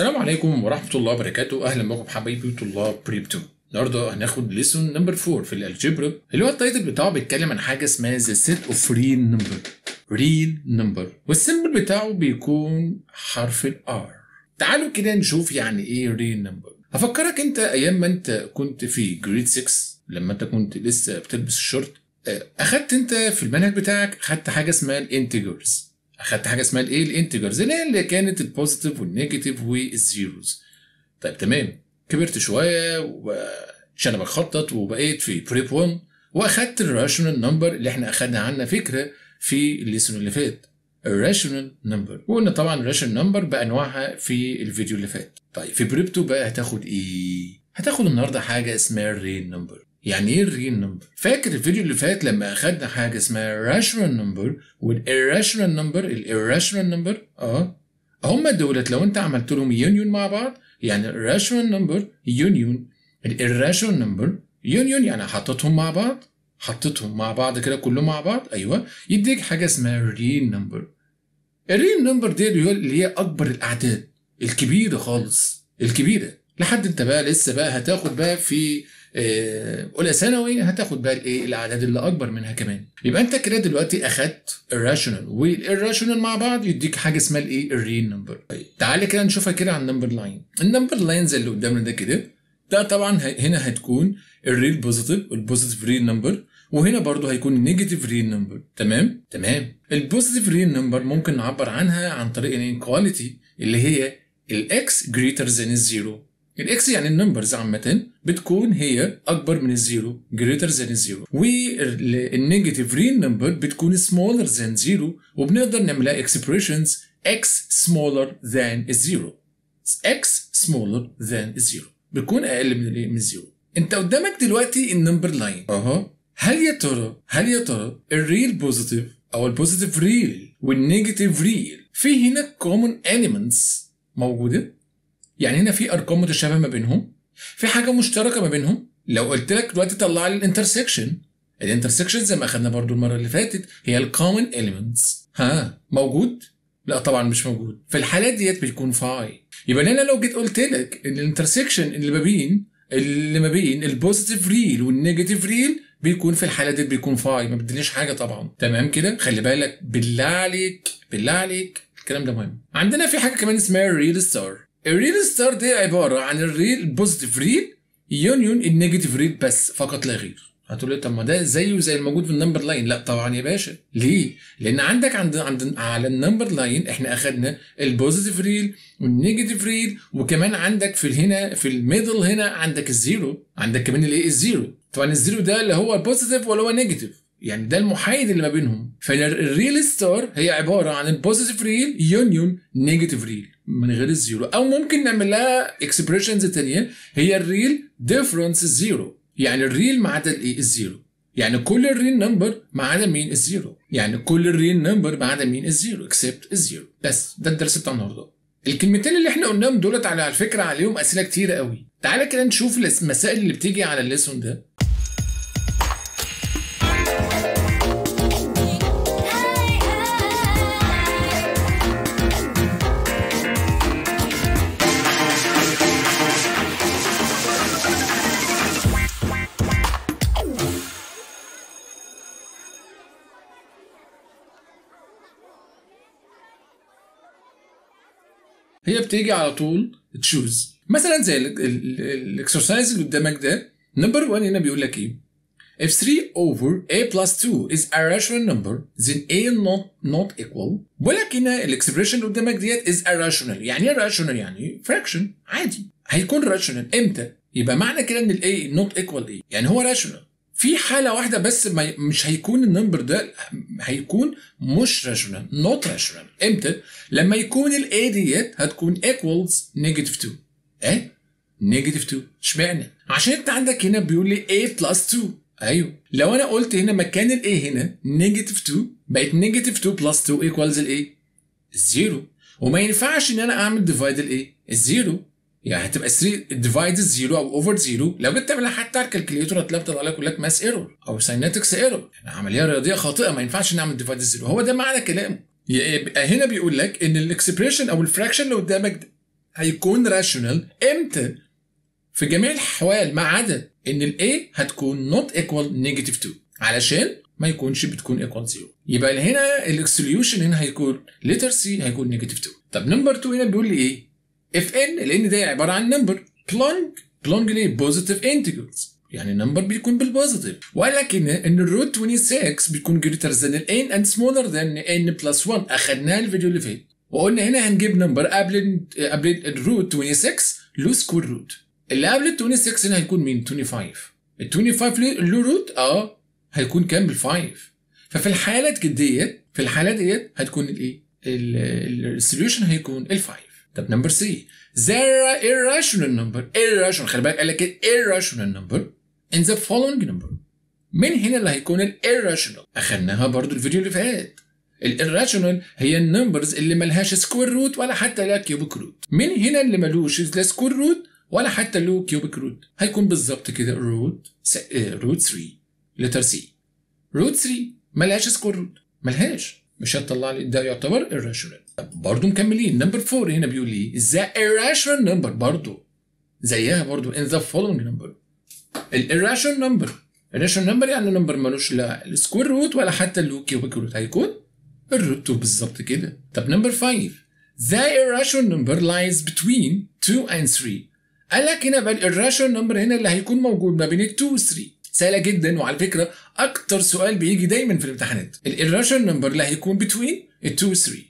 السلام عليكم ورحمة الله وبركاته أهلا بكم حبايبي طلاب بريب 2 النهارده هناخد ليسون نمبر 4 في الالجبرا اللي هو التايتل بتاعه بيتكلم عن حاجة اسمها ذا سيت اوف ريل نمبر ريل نمبر والسيمبل بتاعه بيكون حرف R تعالوا كده نشوف يعني ايه ريل نمبر هفكرك انت ايام ما انت كنت في جريد 6 لما انت كنت لسه بتلبس الشورت آه، اخدت انت في المنهج بتاعك اخدت حاجة اسمها الانتجرز اخدت حاجه اسمها الايه الانتجرز اللي هي اللي كانت البوزيتيف والنيجاتيف والزيروز طيب تمام كبرت شويه ومش انا بخطط وبقيت في بريب 1 واخدت الراشونال نمبر اللي احنا اخدنا عنها فكره في الليسون اللي فات الراشونال نمبر وقلنا طبعا الراشونال نمبر بانواعها في الفيديو اللي فات طيب في بريب 2 بقى هتاخد ايه هتاخد النهارده حاجه اسمها الريل نمبر يعني ايه الريل نمبر فاكر الفيديو اللي فات لما اخدنا حاجه اسمها راشونال نمبر والاراشونال نمبر الاراشونال نمبر اه هما دولت لو انت عملت لهم يونيون مع بعض يعني الراشونال نمبر يونيون الاراشونال نمبر يونيون يعني حطيتهم مع بعض حطيتهم مع بعض كده كلهم مع بعض ايوه يديك حاجه اسمها ريل نمبر الريل نمبر دي اللي هي اكبر الاعداد الكبيره خالص الكبيره لحد انت بقى لسه بقى هتاخد بقى في آه، اولى ثانوي هتاخد بقى الايه الاعداد اللي اكبر منها كمان يبقى انت كده دلوقتي اخدت الراشونال والراشونال مع بعض يديك حاجه اسمها الايه الريل نمبر طيب تعالى كده نشوفها كده على النمبر لاين النمبر لاينز اللي قدامنا ده كده ده طبعا هنا هتكون الريل بوزيتيف البوزيتيف ريل نمبر وهنا برضه هيكون نيجاتيف ريل نمبر تمام تمام البوزيتيف ريل نمبر ممكن نعبر عنها عن طريق الانكواليتي اللي هي الاكس جريتر ذان الزيرو الاكس يعني النمبرز عامة بتكون هي أكبر من الزيرو greater than الزيرو والنيجاتيف ريل نمبر بتكون smaller than زيرو وبنقدر نعملها expressions x smaller than الزيرو x smaller than الزيرو بتكون أقل من من الزيرو أنت قدامك دلوقتي النمبر لاين أها هل يا ترى هل يا ترى الريل بوزيتيف أو البوزيتيف ريل والنيجاتيف ريل في هنا common elements موجودة يعني هنا في ارقام متشابهه ما بينهم في حاجه مشتركه ما بينهم لو قلت لك دلوقتي طلع لي الانترسكشن الانترسكشن زي ما اخذنا برضو المره اللي فاتت هي الكومن اليمنتس ها موجود لا طبعا مش موجود في الحالات ديت بيكون فاي يبقى انا لو جيت قلت لك ان الانترسكشن اللي ما بين اللي ما بين البوزيتيف ريل والنيجاتيف ريل بيكون في الحاله دي بيكون فاي ما بدنيش حاجه طبعا تمام كده خلي بالك بالله عليك بالله عليك الكلام ده مهم عندنا في حاجه كمان اسمها الريل ستار الريل ستار دي عباره عن الريل بوزيتيف ريل يونيون النيجاتيف ريل بس فقط لا غير هتقول لي طب ما ده زيه زي الموجود في النمبر لاين لا طبعا يا باشا ليه لان عندك عند عند على النمبر لاين احنا اخذنا البوزيتيف ريل والنيجاتيف ريل وكمان عندك في هنا في الميدل هنا عندك الزيرو عندك كمان الايه الزيرو طبعا الزيرو ده اللي هو بوزيتيف ولا هو نيجاتيف يعني ده المحايد اللي ما بينهم فالريل ستار هي عباره عن البوزيتيف ريل يونيون نيجاتيف ريل من غير الزيرو او ممكن نعمل لها اكسبريشنز ثانيه هي الريل ديفرنس زيرو يعني الريل ما عدا الايه الزيرو يعني كل الريل نمبر ما عدا مين الزيرو يعني كل الريل نمبر ما عدا مين الزيرو اكسبت الزيرو بس ده الدرس بتاع النهارده الكلمتين اللي احنا قلناهم دولت على الفكره عليهم اسئله كتيره قوي تعالى كده نشوف المسائل اللي بتيجي على الليسون ده هي بتيجي على طول تشوز مثلا زي الاكسرسايز اللي قدامك ده نمبر 1 هنا بيقول لك ايه If 3 over a plus 2 is a rational number, then a not not equal. ولكن هنا الاكسبريشن اللي قدامك ديت is irrational. يعني ايه rational؟ يعني fraction عادي. هيكون rational امتى؟ يبقى معنى كده ان ال a not equal ايه؟ يعني هو rational. في حاله واحده بس مش هيكون النمبر ده هيكون مش راشونال نوت راشونال امتى لما يكون الاي ديت هتكون ايكوالز نيجاتيف 2 ايه نيجاتيف 2 اشمعنى عشان انت عندك هنا بيقول لي a بلس 2 ايوه لو انا قلت هنا مكان الاي هنا نيجاتيف 2 بقت نيجاتيف 2 بلس 2 ايكوالز الاي؟ الزيرو وما ينفعش ان انا اعمل ديفايد الاي؟ الزيرو يعني هتبقى 3 ديفايد زيرو او اوفر زيرو لو جيت تعملها حتى على الكالكليتور هتلاقي لك يقول لك ماس ايرور او سينتكس ايرور يعني عمليه رياضيه خاطئه ما ينفعش نعمل ديفايد زيرو هو ده معنى كلامه يبقى هنا بيقول لك ان الاكسبريشن او الفراكشن اللي قدامك هيكون راشونال امتى في جميع الاحوال ما عدا ان الاي هتكون نوت ايكوال نيجاتيف 2 علشان ما يكونش بتكون ايكوال 0 يبقى هنا السوليوشن هنا هيكون ليتر سي هيكون نيجاتيف 2 طب نمبر 2 هنا بيقول لي ايه اف ان لان ده عباره عن نمبر بلونج بلونج ليه بوزيتيف انتجرز يعني النمبر بيكون بالبوزيتيف وقال لك ان ان الروت 26 بيكون جريتر ذان الان اند سمولر ذان ان بلس 1 اخدناها الفيديو اللي فات وقلنا هنا هنجيب نمبر قبل قبل الروت 26 له سكوير روت اللي قبل ال 26 هنا هيكون مين 25 ال 25 له روت اه هيكون كام بال5 ففي الحالات ديت في الحالات ديت هتكون الايه السوليوشن هيكون ال5 طب نمبر 3 there are irrational number irrational خلي بالك قال لك irrational number in the following number من هنا اللي هيكون irrational اخدناها برضو الفيديو اللي فات irrational هي النمبرز اللي مالهاش سكوير روت ولا حتى لها كيوبيك روت من هنا اللي ملوش لا سكوير روت ولا حتى له كيوبيك روت هيكون بالظبط كده روت س... روت 3 لتر سي روت 3 مالهاش سكوير روت مالهاش مش هتطلع لي ده يعتبر irrational برضه مكملين نمبر 4 هنا بيقول لي ذا irrational نمبر برضه زيها برضه in the following number الirrational نمبر irrational نمبر يعني نمبر مالوش لا السكوير روت ولا حتى اللو كيوبيك روت هيكون الروت 2 بالظبط كده طب نمبر 5 the irrational number lies between 2 and 3 قال لك هنا بقى الراشن نمبر هنا اللي هيكون موجود ما بين ال 2 و 3 سهله جدا وعلى فكره اكتر سؤال بيجي دايما في الامتحانات الراشن نمبر اللي هيكون بتوين ال 2 و 3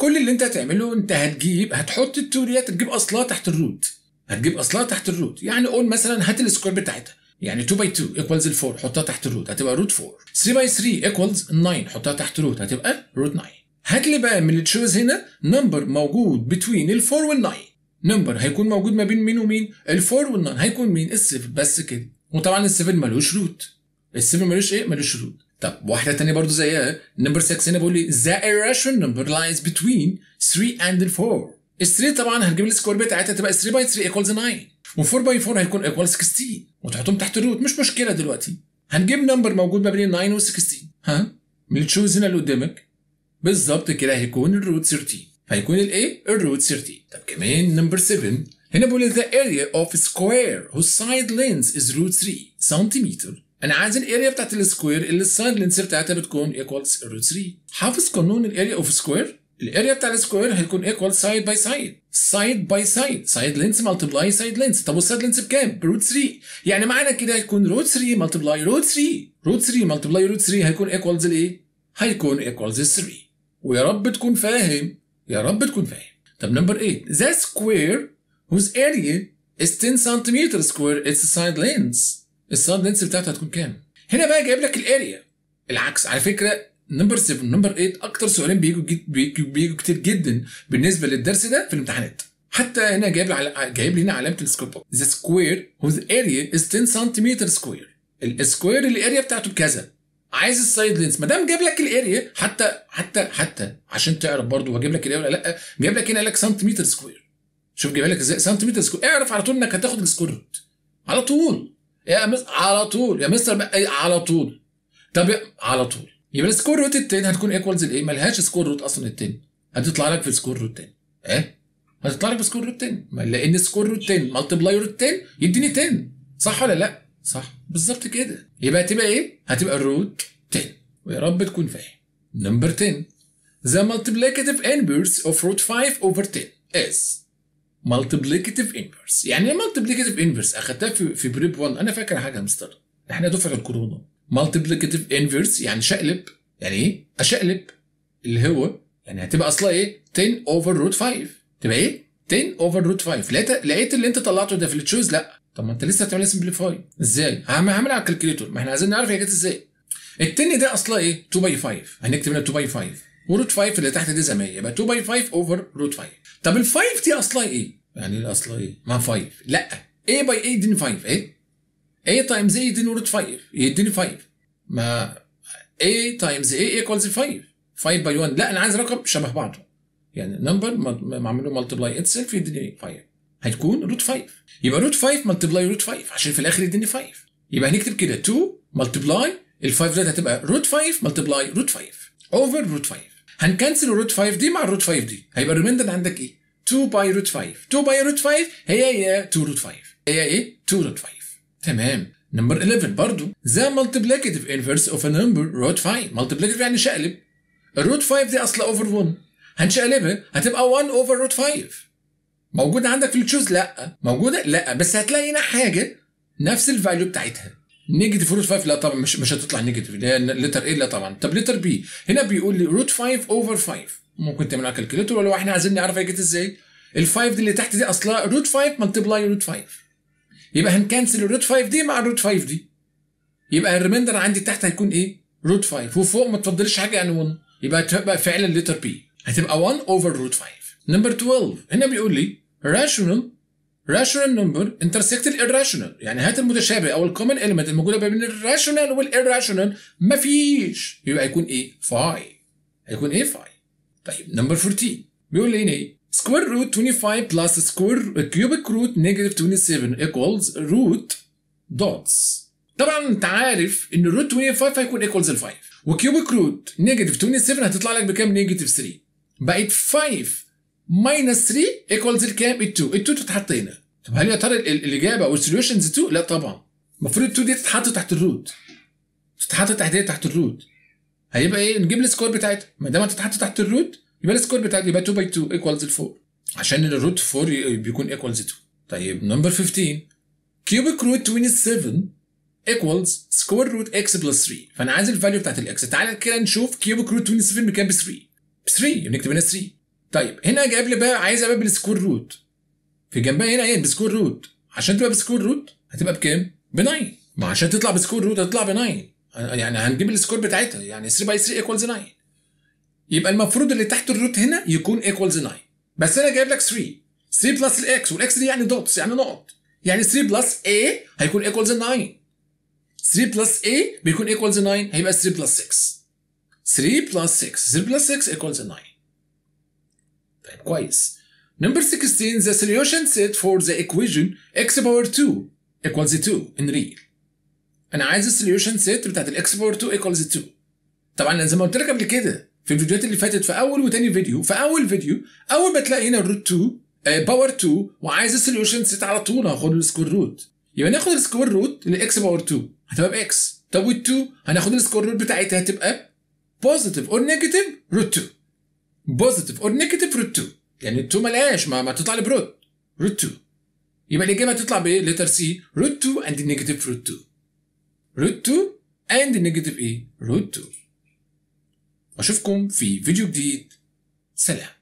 كل اللي انت هتعمله انت هتجيب هتحط التوريات هتجيب اصلها تحت الروت هتجيب اصلها تحت الروت يعني قول مثلا هات السكوير بتاعتها يعني 2 باي 2 ايكوالز ال 4 حطها تحت الروت هتبقى روت 4 3 باي 3 ايكوالز 9 حطها تحت الروت هتبقى روت 9 هات لي بقى من التشوز هنا نمبر موجود بتوين ال 4 وال 9 نمبر هيكون موجود ما بين مين ومين ال 4 وال 9 هيكون مين ال 7 بس كده وطبعا ال 7 ملوش روت ال 7 ملوش ايه ملوش روت طب واحده تانية برضه زيها نمبر 6 هنا بيقول لي the irrational number lies between 3 and 4 ال 3 طبعا هنجيب السكوير بتاعتها تبقى 3 باي 3 ايكوالز 9 و 4 باي 4 هيكون ايكوال 16 وتحطهم تحت الروت مش مشكله دلوقتي هنجيب نمبر موجود ما بين 9 و 16 ها من تشوز هنا اللي قدامك بالظبط كده هيكون الروت 13 هيكون الايه الروت 13 طب كمان نمبر 7 هنا بيقول the area of square whose side length is root 3 سنتيمتر انا عايز الاريا بتاعت السكوير اللي السايد لينس بتاعتها بتكون ايكوالز روت 3 حافظ قانون الاريا اوف سكوير الاريا بتاع السكوير هيكون ايكوال سايد باي سايد سايد باي سايد سايد لينس ملتبلاي سايد لينس طب والسايد لينس بكام؟ بروت 3 يعني معنى كده هيكون روت 3 ملتبلاي روت 3 روت 3 ملتبلاي روت 3 هيكون ايكوالز لايه؟ هيكون ايكوالز 3 ويا رب تكون فاهم يا رب تكون فاهم طب نمبر 8 ذا سكوير whose area is 10 سنتيمتر سكوير it's a side lens الساند لينس بتاعته هتكون كام هنا بقى جايب لك الاريا العكس على فكره نمبر 7 نمبر 8 اكتر سؤالين بيجوا بيجوا, بيجو كتير جدا بالنسبه للدرس ده في الامتحانات حتى هنا جايب لي جايب لي هنا علامه السكوب ذا سكوير هوز اريا از 10 سنتيمتر سكوير السكوير الاريا بتاعته بكذا عايز السايد لينس ما دام جاب لك الاريا حتى حتى حتى عشان تعرف برضه هو لك الاريا ولا لا جاب لك هنا قال لك سنتيمتر سكوير شوف جايب لك ازاي سنتيمتر سكوير اعرف على طول انك هتاخد السكوير على طول يا مس على طول يا مستر على طول طب على طول يبقى السكور روت التاني هتكون ايكوالز الايه مالهاش سكور روت اصلا التاني هتطلع لك في السكور روت تاني ايه؟ هتطلع لك في سكور روت 10 لان سكور روت 10 ملتبلاي روت 10 يديني 10 صح ولا لا؟ صح بالظبط كده يبقى هتبقى ايه؟ هتبقى الروت 10 ويا رب تكون فاهم نمبر 10 The multiplicative inverse of root 5 over 10 is مالتيبليكيتيف انفرس يعني ايه مالتيبليكيتيف انفرس اخدتها في في بريب 1 انا فاكر حاجه يا مستر احنا دفعه الكورونا مالتيبليكيتيف انفرس يعني شقلب يعني ايه اشقلب اللي هو يعني هتبقى اصلها ايه 10 اوفر روت 5 تبقى ايه 10 اوفر روت 5 لقيت لقيت اللي انت طلعته ده في التشويز لا طب ما انت لسه هتعمل سمبليفاي ازاي هعمل على الكالكوليتور ما احنا عايزين نعرف هي جت ازاي التن ده اصلها ايه 2 باي 5 هنكتب هنا 2 باي 5 وروت 5 اللي تحت دي زي يبقى 2 باي 5 اوفر روت 5 طب ال 5 دي اصلها ايه؟ يعني ايه اصلها ايه؟ ما 5 لا a باي a يديني 5 ايه؟ a تايمز a يديني روت 5 يديني 5 ما a تايمز a ايكوالز 5 5 باي 1 لا انا عايز رقم شبه بعضه يعني نمبر معمول له اتسلف يديني 5 هتكون روت 5 يبقى روت 5 ملتبلاي روت 5 عشان في الاخر يديني 5 يبقى هنكتب كده 2 ملتبلاي ال 5 ده هتبقى روت 5 ملتبلاي روت 5 اوفر روت 5 هنكنسل الروت 5 دي مع الروت 5 دي هيبقى الريميندر عندك ايه 2 باي روت 5 2 باي روت 5 هي هي 2 روت 5 هي ايه 2 روت 5 تمام نمبر 11 برضو ذا مالتيبليكاتيف انفرس اوف ا نمبر روت 5 مالتيبليكاتيف يعني شقلب الروت 5 دي اصلا اوفر 1 هنشقلبها هتبقى 1 اوفر روت 5 موجوده عندك في التشوز لا موجوده لا بس هتلاقي هنا حاجه نفس الفاليو بتاعتها نيجاتيف روت 5 لا طبعا مش مش هتطلع نيجاتيف اللي هي لتر ايه لا طبعا طب لتر بي هنا بيقول لي روت 5 اوفر 5 ممكن تعملها كالكوليتور ولا احنا عايزين نعرف هي جت ازاي ال5 دي اللي تحت دي اصلها روت 5 ملتبلاي روت 5 يبقى هنكنسل الروت 5 دي مع الروت 5 دي يبقى الريميندر عندي تحت هيكون ايه روت 5 وفوق ما تفضلش حاجه يعني 1 يبقى هتبقى فعلا لتر بي هتبقى 1 اوفر روت 5 نمبر 12 هنا بيقول لي راشونال rational number intersect irrational يعني هات المتشابه او الكومن element الموجوده بين الراشونال والirrational مفيش يبقى إيه؟ هيكون ايه؟ فاي هيكون ايه فاي طيب نمبر 14 بيقول لي ايه؟ سكوير روت 25 بلس سكوير كيوبيك روت نيجاتيف 27 ايكوالز روت دوتس طبعا انت عارف ان روت 25 هيكون ايكوالز ال 5 وكيوبيك روت نيجاتيف 27 هتطلع لك بكام نيجاتيف 3 بقت 5 ماينس 3 ايكوالز الكام؟ ال 2 ال 2 تتحط هنا طب هل يا ترى الاجابه والسوليوشنز 2 لا طبعا المفروض 2 دي تتحط تحت الروت تتحط تحت ايه تحت الروت هيبقى ايه نجيب السكور بتاعتها ما دام هتتحط تحت الروت يبقى السكور بتاعتها يبقى 2 باي 2 ايكوالز 4 عشان الروت 4 بيكون ايكوالز 2 طيب نمبر 15 كيوبيك روت 27 ايكوالز سكوير روت اكس بلس 3 فانا عايز الفاليو بتاعت الاكس تعالى كده نشوف كيوبيك روت 27 بكام ب 3 ب 3 نكتب هنا 3 طيب هنا جاب لي بقى عايز ابقى بالسكور روت في جنبها هنا ايه بسكور روت عشان تبقى بسكور روت هتبقى بكام؟ ب 9 ما عشان تطلع بسكور روت هتطلع ب 9 آه، يعني هنجيب السكور بتاعتها يعني 3 باي 3 ايكوالز 9 يبقى المفروض اللي تحت الروت هنا يكون ايكوالز 9 بس انا جايب لك 3 3 بلس الاكس والاكس دي يعني دوتس يعني نقط يعني 3 بلس a هيكون ايكوالز 9 3 بلس a بيكون ايكوالز 9 هيبقى 3 بلس 6 3 بلس 6 3 بلس 6 ايكوالز 9 طيب كويس Number 16, the solution set for the equation x power 2 equals 2 in real. انا عايز السوليوشن سيت بتاعت x باور 2 equals 2. طبعا زي ما قلت لك قبل كده في الفيديوهات اللي فاتت في اول وتاني فيديو في اول فيديو اول ما تلاقي هنا الروت 2 باور 2 وعايز السوليوشن سيت على طول هاخد السكوير روت. يبقى ناخد السكوير روت x باور 2 هتبقى x. طب وال2 هناخد السكوير روت بتاعتها هتبقى بوزيتيف اور نيجاتيف روت 2. بوزيتيف اور نيجاتيف روت 2. يعني 2 مالهاش ما, ما تطلع بروت روت 2 يبقى الاجابه تطلع بايه لتر سي روت 2 اند نيجاتيف روت 2 روت 2 اند نيجاتيف ايه روت 2 اشوفكم في فيديو جديد سلام